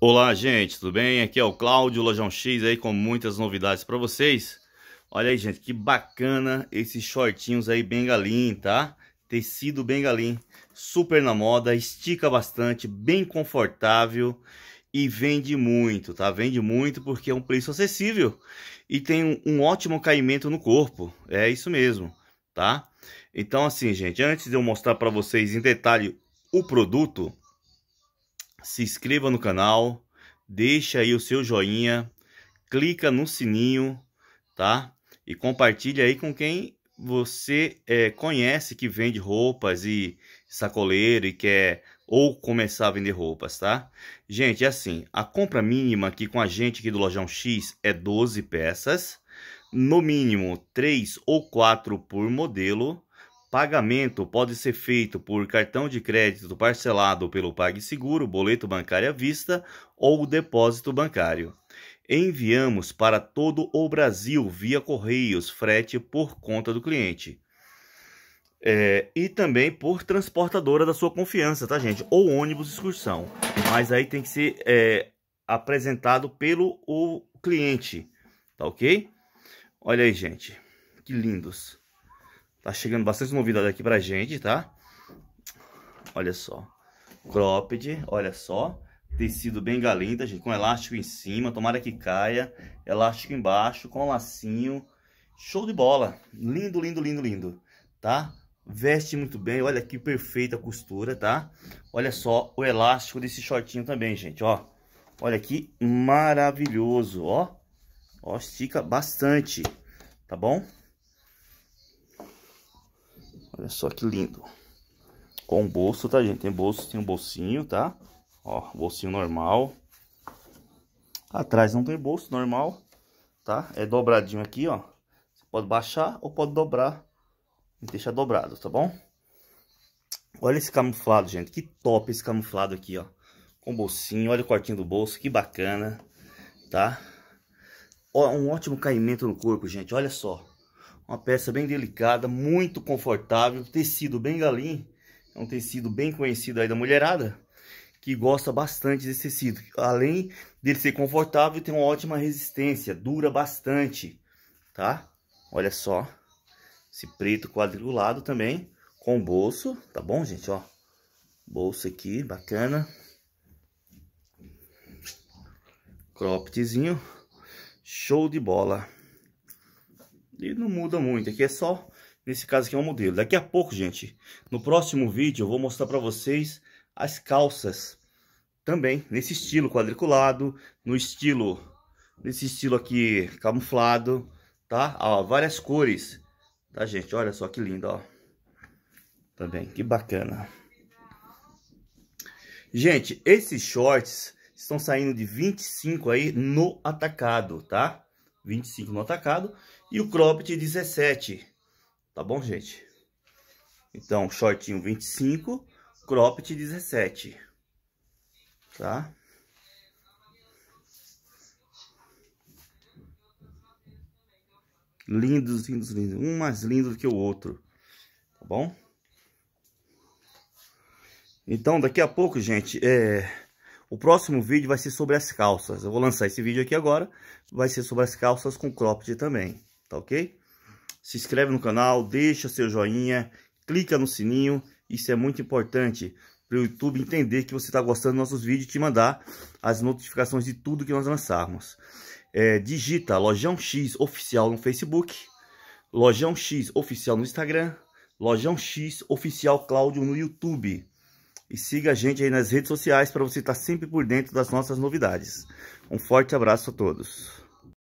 Olá, gente, tudo bem? Aqui é o Cláudio Lojão X aí com muitas novidades para vocês. Olha aí, gente, que bacana esses shortinhos aí bem galim, tá? Tecido bem galim, super na moda, estica bastante, bem confortável e vende muito, tá? Vende muito porque é um preço acessível e tem um ótimo caimento no corpo. É isso mesmo, tá? Então assim, gente, antes de eu mostrar para vocês em detalhe o produto, se inscreva no canal, deixa aí o seu joinha, clica no sininho, tá? E compartilha aí com quem você é, conhece que vende roupas e sacoleiro e quer ou começar a vender roupas, tá? Gente, é assim, a compra mínima aqui com a gente aqui do Lojão X é 12 peças, no mínimo 3 ou 4 por modelo, Pagamento pode ser feito por cartão de crédito parcelado pelo PagSeguro, boleto bancário à vista ou depósito bancário. Enviamos para todo o Brasil via correios, frete por conta do cliente. É, e também por transportadora da sua confiança, tá, gente? Ou ônibus excursão. Mas aí tem que ser é, apresentado pelo o cliente, tá ok? Olha aí, gente, que lindos. Tá chegando bastante novidade aqui pra gente, tá? Olha só. Cropped, olha só. Tecido bem galinda, gente, com elástico em cima, tomara que caia. Elástico embaixo, com lacinho. Show de bola. Lindo, lindo, lindo, lindo. Tá? Veste muito bem, olha que perfeita a costura, tá? Olha só o elástico desse shortinho também, gente, ó. Olha aqui, maravilhoso, ó. Ó, estica bastante, tá bom? Olha só que lindo. Com bolso, tá, gente? Tem bolso, tem um bolsinho, tá? Ó, bolsinho normal. Atrás não tem bolso, normal, tá? É dobradinho aqui, ó. Você pode baixar ou pode dobrar e deixar dobrado, tá bom? Olha esse camuflado, gente. Que top esse camuflado aqui, ó. Com bolsinho, olha o cortinho do bolso, que bacana, tá? Ó, um ótimo caimento no corpo, gente. Olha só. Uma peça bem delicada, muito confortável, tecido bem galinho. É um tecido bem conhecido aí da mulherada, que gosta bastante desse tecido. Além dele ser confortável, tem uma ótima resistência, dura bastante, tá? Olha só, esse preto quadriculado também, com bolso, tá bom, gente, ó? Bolso aqui, bacana. Croppedzinho, show de bola. E não muda muito, aqui é só, nesse caso aqui é um modelo. Daqui a pouco, gente, no próximo vídeo eu vou mostrar para vocês as calças também, nesse estilo quadriculado, no estilo, nesse estilo aqui camuflado, tá? Ó, várias cores, tá gente? Olha só que lindo, ó. Também, que bacana. Gente, esses shorts estão saindo de 25 aí no atacado, tá? 25 no atacado e o cropped 17, tá bom, gente? Então, shortinho 25, cropped 17, tá? Lindos, lindos, lindos. Um mais lindo que o outro, tá bom? Então, daqui a pouco, gente, é... O próximo vídeo vai ser sobre as calças. Eu vou lançar esse vídeo aqui agora. Vai ser sobre as calças com cropped também, tá ok? Se inscreve no canal, deixa seu joinha, clica no sininho. Isso é muito importante para o YouTube entender que você está gostando dos nossos vídeos e te mandar as notificações de tudo que nós lançarmos. É, digita Lojão X Oficial no Facebook, Lojão X Oficial no Instagram, Lojão X Oficial Cláudio no YouTube e siga a gente aí nas redes sociais para você estar sempre por dentro das nossas novidades. Um forte abraço a todos.